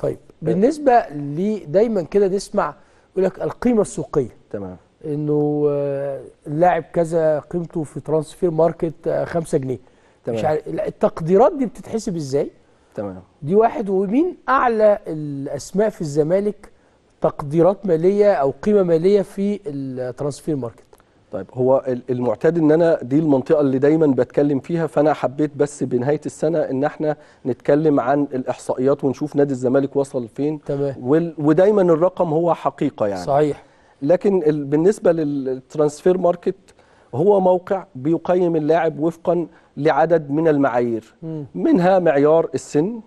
طيب،, طيب بالنسبه لي دايما كده نسمع يقول لك القيمه السوقيه تمام انه اللاعب آه، كذا قيمته في ترانسفير ماركت 5 جنيه تمام مش عارف التقديرات دي بتتحسب ازاي تمام دي واحد ومين اعلى الاسماء في الزمالك تقديرات ماليه او قيمه ماليه في الترانسفير ماركت طيب هو المعتاد ان انا دي المنطقه اللي دايما بتكلم فيها فانا حبيت بس بنهايه السنه ان احنا نتكلم عن الاحصائيات ونشوف نادي الزمالك وصل فين تمام ودايما الرقم هو حقيقه يعني صحيح لكن بالنسبه للترانسفير ماركت هو موقع بيقيم اللاعب وفقا لعدد من المعايير م. منها معيار السن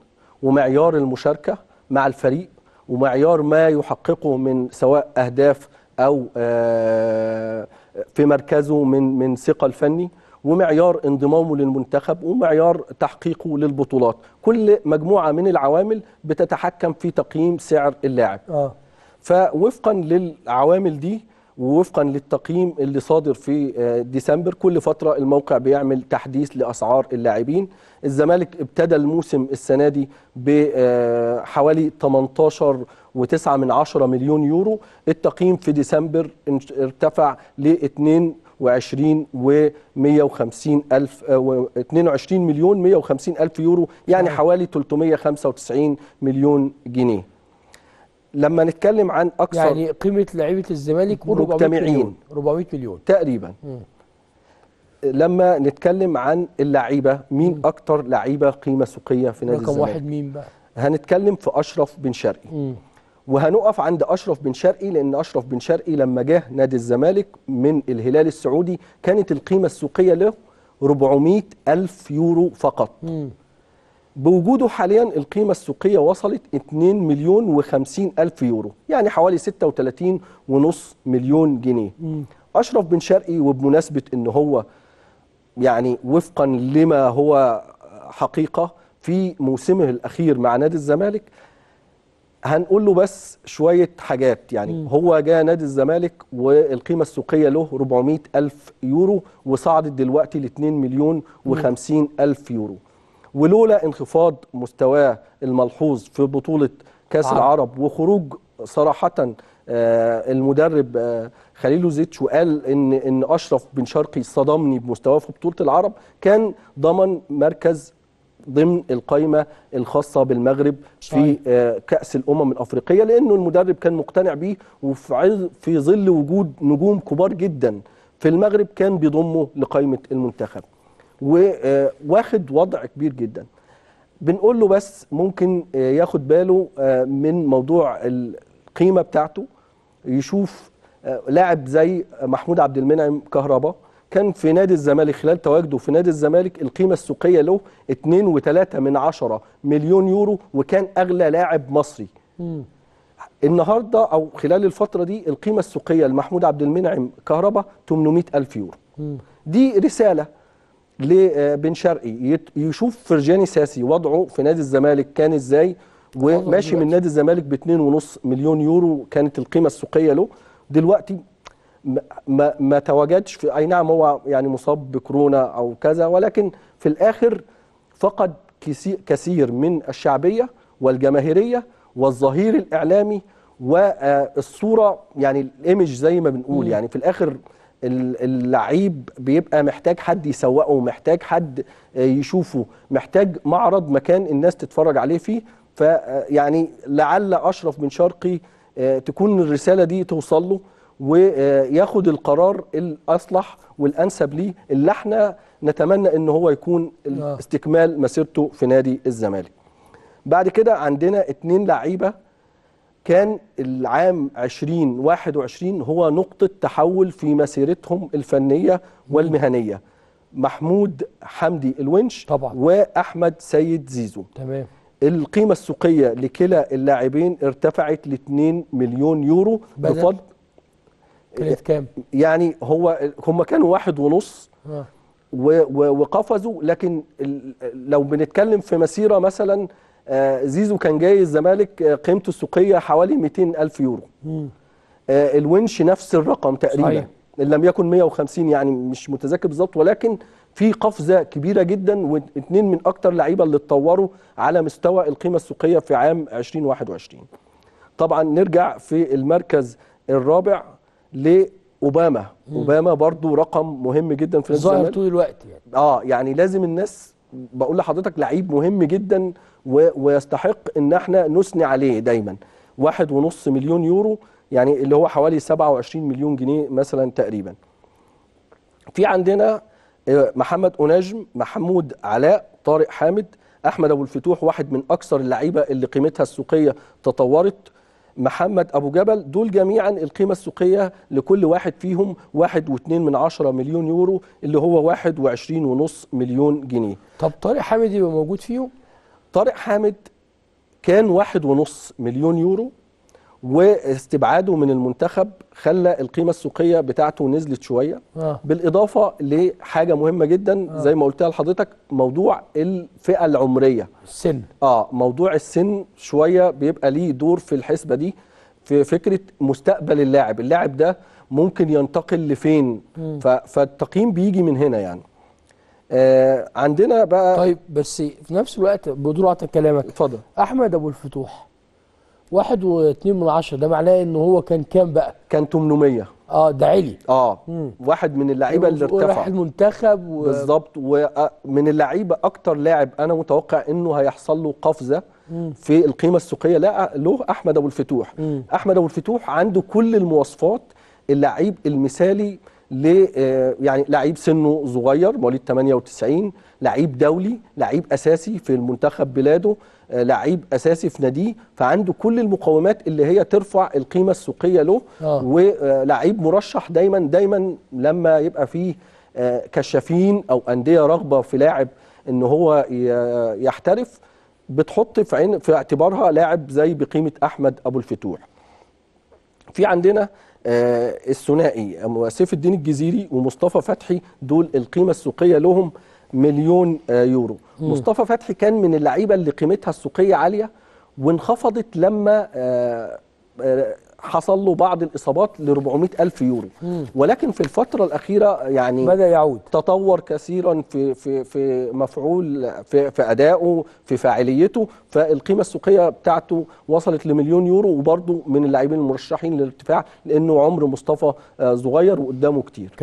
ومعيار المشاركه مع الفريق ومعيار ما يحققه من سواء اهداف او آه، في مركزه من من ثقل فني ومعيار انضمامه للمنتخب ومعيار تحقيقه للبطولات كل مجموعه من العوامل بتتحكم في تقييم سعر اللاعب آه. فوفقا للعوامل دي ووفقا للتقييم اللي صادر في آه، ديسمبر كل فترة الموقع بيعمل تحديث لأسعار اللاعبين الزمالك ابتدى الموسم السنة دي بحوالي 18 و9 من 10 مليون يورو التقييم في ديسمبر ارتفع ل 2 و20 و150 ألف آه، و22 مليون 150 ألف يورو يعني حوالي 395 مليون جنيه لما نتكلم عن اكثر يعني قيمه لعيبه الزمالك 400 مليون 400 مليون تقريبا م. لما نتكلم عن اللعيبه مين م. اكتر لعيبه قيمه سوقيه في نادي الزمالك رقم واحد مين بقى هنتكلم في اشرف بن شرقي م. وهنقف عند اشرف بن شرقي لان اشرف بن شرقي لما جه نادي الزمالك من الهلال السعودي كانت القيمه السوقيه له 400 الف يورو فقط م. بوجوده حاليا القيمة السوقية وصلت 2 مليون و50 ألف يورو يعني حوالي 36 ونص مليون جنيه م. أشرف بن شرقي وبمناسبة أن هو يعني وفقا لما هو حقيقة في موسمه الأخير مع نادي الزمالك هنقول له بس شوية حاجات يعني م. هو جاء نادي الزمالك والقيمة السوقية له 400 ألف يورو وصعدت دلوقتي ل 2 مليون و50 ألف يورو ولولا انخفاض مستواه الملحوظ في بطولة كاس عم. آه. العرب وخروج صراحة آه، المدرب آه، خليل زيتش وقال ان ان اشرف بن شرقي صدمني بمستواه في بطوله العرب كان ضمن مركز ضمن القائمه الخاصه بالمغرب في كاس الامم الافريقيه لانه المدرب كان مقتنع بيه وفي في ظل وجود نجوم كبار جدا في المغرب كان بيضمه لقائمه المنتخب وواخد وضع كبير جدا بنقول له بس ممكن آه، ياخد باله آه، من موضوع القيمه بتاعته يشوف آه، لاعب زي محمود عبد المنعم كهربا كان في نادي الزمالك خلال تواجده في نادي الزمالك القيمه السوقيه له 2.3 من عشرة مليون يورو وكان اغلى لاعب مصري النهارده او خلال الفتره دي القيمه السوقيه لمحمود عبد المنعم كهربا 800 الف يورو دي رساله لبن شرقي يشوف فرجاني ساسي وضعه في نادي الزمالك كان ازاي وماشي من نادي الزمالك ب 2.5 مليون يورو كانت القيمه السوقيه له دلوقتي ما, ما تواجدش في اي نعم هو يعني مصاب بكورونا او كذا ولكن في الاخر فقد كثير من الشعبيه والجماهيريه والظهير الاعلامي والصوره يعني الايمج زي ما بنقول يعني في الاخر اللعيب بيبقى محتاج حد يسوقه محتاج حد يشوفه محتاج معرض مكان الناس تتفرج عليه فيه فيعني لعل اشرف بن شرقي آه، تكون الرساله دي توصل له وياخد القرار الاصلح والانسب ليه اللي احنا نتمنى ان هو يكون آه. استكمال مسيرته في نادي الزمالك بعد كده عندنا اتنين لعيبه كان العام 2021 هو نقطة تحول في مسيرتهم الفنية والمهنية محمود حمدي الونش طبعا. وأحمد سيد زيزو تمام القيمة السوقية لكلا اللاعبين ارتفعت ل 2 مليون يورو بفضل كانت كام؟ يعني هو هم كانوا واحد ونص آه. وقفزوا لكن لو بنتكلم في مسيرة مثلا آه، زيزو كان جاي الزمالك آه، قيمته السوقيه حوالي 200 الف يورو آه، الونش نفس الرقم تقريبا صحيح. ان لم يكن 150 يعني مش متذكر بالظبط ولكن في قفزه كبيره جدا واثنين من اكتر لعيبه اللي اتطوروا على مستوى القيمه السوقيه في عام 2021 طبعا نرجع في المركز الرابع لاوباما اوباما برضو رقم مهم جدا في الزمالك ظاهر طول الوقت يعني اه يعني لازم الناس بقول لحضرتك لعيب مهم جدا ويستحق ان احنا نثني عليه دايما واحد ونص مليون يورو يعني اللي هو حوالي 27 مليون جنيه مثلا تقريبا في عندنا آه، محمد أناجم محمود علاء طارق حامد أحمد أبو الفتوح واحد من أكثر اللعيبة اللي قيمتها السوقية تطورت محمد أبو جبل دول جميعا القيمة السوقية لكل واحد فيهم واحد واتنين من عشرة مليون يورو اللي هو واحد وعشرين ونص مليون جنيه طب طارق حامد يبقى موجود فيهم؟ طارق حامد كان واحد ونص مليون يورو واستبعاده من المنتخب خلى القيمه السوقيه بتاعته نزلت شويه آه. بالاضافه لحاجه مهمه جدا آه. زي ما قلتها لحضرتك موضوع الفئه العمريه السن اه موضوع السن شويه بيبقى ليه دور في الحسبه دي في فكره مستقبل اللاعب اللاعب ده ممكن ينتقل لفين م. فالتقييم بيجي من هنا يعني آه عندنا بقى طيب بس في نفس الوقت بدرعة كلامك اتفضل احمد ابو الفتوح واحد واتنين من عشرة ده معناه ان هو كان كام بقى؟ كان 800 اه ده علي اه مم. واحد من اللعيبه اللي ارتفع راح المنتخب و... بالظبط ومن اللعيبه اكتر لاعب انا متوقع انه هيحصل له قفزه مم. في القيمه السوقيه لا له احمد ابو الفتوح مم. احمد ابو الفتوح عنده كل المواصفات اللعيب المثالي ل آه، يعني لعيب سنه صغير مواليد 98 لعيب دولي لعيب اساسي في المنتخب بلاده آه، لعيب اساسي في ناديه فعنده كل المقومات اللي هي ترفع القيمه السوقيه له آه. ولعيب آه، مرشح دايما دايما لما يبقى فيه كشافين او انديه رغبه في لاعب ان هو يحترف بتحط في عين في اعتبارها لاعب زي بقيمه احمد ابو الفتوح في عندنا آه، الثنائي سيف الدين الجزيري ومصطفى فتحي دول القيمه السوقيه لهم مليون آه، يورو مم. مصطفى فتحي كان من اللعيبه اللي قيمتها السوقيه عاليه وانخفضت لما آه، حصل له بعض الاصابات ل 400 الف يورو مم. ولكن في الفتره الاخيره يعني بدا يعود تطور كثيرا في في في مفعول في, في ادائه في فاعليته فالقيمه السوقيه بتاعته وصلت لمليون يورو وبرده من اللاعبين المرشحين للارتفاع لانه عمر مصطفى آه، صغير وقدامه كتير